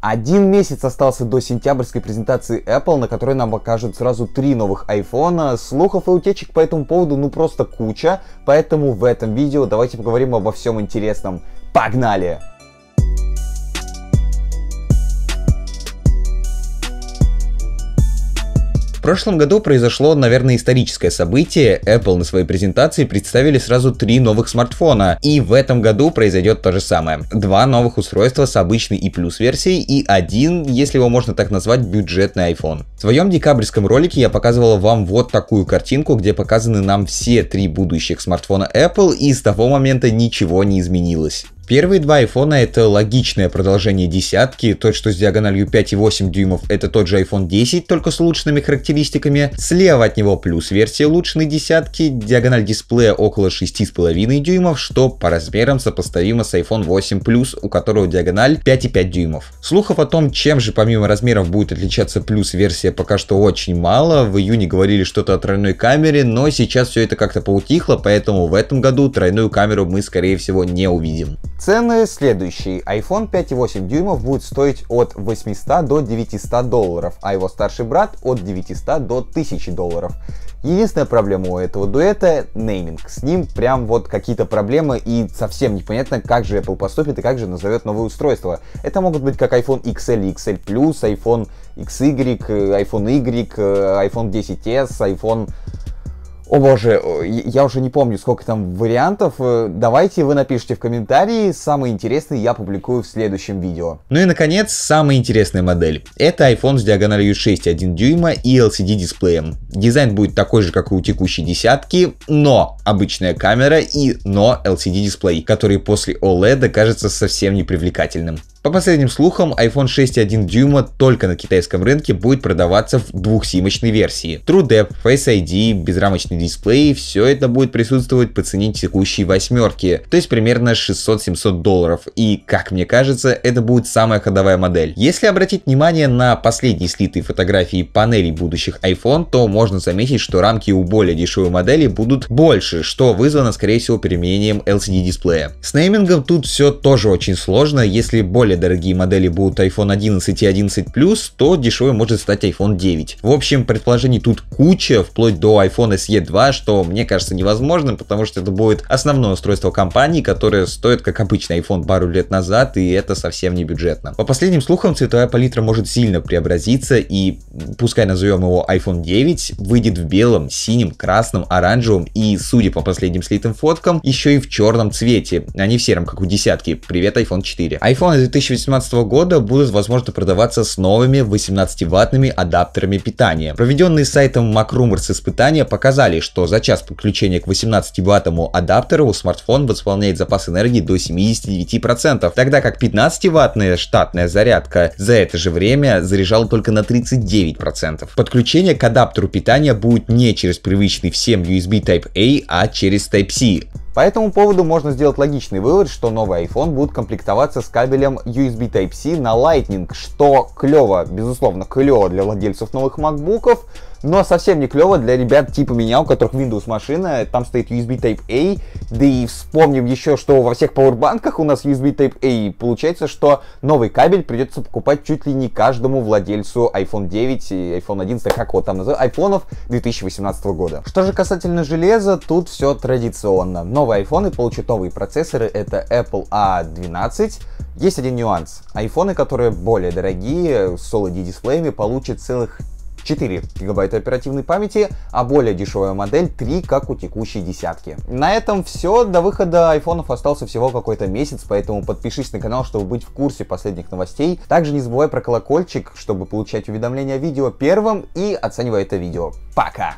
Один месяц остался до сентябрьской презентации Apple, на которой нам покажут сразу три новых айфона. Слухов и утечек по этому поводу ну просто куча, поэтому в этом видео давайте поговорим обо всем интересном. Погнали! прошлом году произошло, наверное, историческое событие. Apple на своей презентации представили сразу три новых смартфона, и в этом году произойдет то же самое. Два новых устройства с обычной и плюс версией, и один, если его можно так назвать, бюджетный iPhone. В своем декабрьском ролике я показывала вам вот такую картинку, где показаны нам все три будущих смартфона Apple, и с того момента ничего не изменилось. Первые два iPhone это логичное продолжение десятки, тот, что с диагональю 5,8 дюймов, это тот же iPhone 10, только с улучшенными характеристиками. Слева от него плюс версия улучшенной десятки, диагональ дисплея около 6,5 дюймов, что по размерам сопоставимо с iPhone 8 Plus, у которого диагональ 5,5 дюймов. Слухов о том, чем же помимо размеров будет отличаться плюс версия, пока что очень мало. В июне говорили что-то о тройной камере, но сейчас все это как-то поутихло, поэтому в этом году тройную камеру мы скорее всего не увидим. Цены следующие. iPhone 5,8 дюймов будет стоить от 800 до 900 долларов, а его старший брат от 900 до 1000 долларов. Единственная проблема у этого дуэта — нейминг. С ним прям вот какие-то проблемы и совсем непонятно, как же Apple поступит и как же назовет новое устройство. Это могут быть как iPhone XL, XL+, iPhone XY, iPhone Y, iPhone 10s, iPhone о боже, я уже не помню, сколько там вариантов. Э, давайте вы напишите в комментарии. Самый интересный я публикую в следующем видео. Ну и наконец, самая интересная модель. Это iPhone с диагональю 6,1 дюйма и LCD дисплеем. Дизайн будет такой же, как и у текущей десятки, но обычная камера и но LCD дисплей, который после OLED кажется совсем непривлекательным. По последним слухам, iPhone 6,1 дюйма только на китайском рынке будет продаваться в двухсимочной версии. TrueDepth, Face ID, безрамочный дисплей, все это будет присутствовать по цене текущей восьмерки, то есть примерно 600-700 долларов. И, как мне кажется, это будет самая ходовая модель. Если обратить внимание на последние слитые фотографии панелей будущих iPhone, то можно заметить, что рамки у более дешевой модели будут больше, что вызвано, скорее всего, применением LCD дисплея. С неймингом тут все тоже очень сложно, если более более дорогие модели будут iPhone 11 и 11 Plus, то дешевый может стать iPhone 9. В общем, предположений тут куча, вплоть до iPhone SE 2, что мне кажется невозможным, потому что это будет основное устройство компании, которое стоит, как обычно, iPhone пару лет назад, и это совсем не бюджетно. По последним слухам, цветовая палитра может сильно преобразиться, и пускай назовем его iPhone 9, выйдет в белом, синем, красном, оранжевом и, судя по последним слитым фоткам, еще и в черном цвете, а не в сером, как у десятки. Привет, iPhone 4. iPhone 2000 2018 года будут, возможно, продаваться с новыми 18-ваттными адаптерами питания. Проведенные сайтом MacRumors испытания показали, что за час подключения к 18-ваттному адаптеру смартфон восполняет запас энергии до 79%, тогда как 15-ваттная штатная зарядка за это же время заряжала только на 39%. Подключение к адаптеру питания будет не через привычный всем USB Type-A, а через Type-C, по этому поводу можно сделать логичный вывод, что новый iPhone будет комплектоваться с кабелем USB Type-C на Lightning, что клево, безусловно, клево для владельцев новых MacBook'ов, но совсем не клево для ребят типа меня, у которых Windows машина, там стоит USB Type-A, да и вспомним еще, что во всех пауэрбанках у нас USB Type-A, получается, что новый кабель придется покупать чуть ли не каждому владельцу iPhone 9 и iPhone 11, как его там называют, айфонов 2018 года. Что же касательно железа, тут все традиционно. Новый новый iPhone и новые процессоры, это Apple A12. Есть один нюанс. Айфоны, которые более дорогие, с OLED-дисплеями, получат целых 4 гигабайта оперативной памяти, а более дешевая модель 3, как у текущей десятки. На этом все. До выхода айфонов остался всего какой-то месяц, поэтому подпишись на канал, чтобы быть в курсе последних новостей. Также не забывай про колокольчик, чтобы получать уведомления о видео первым и оценивай это видео. Пока!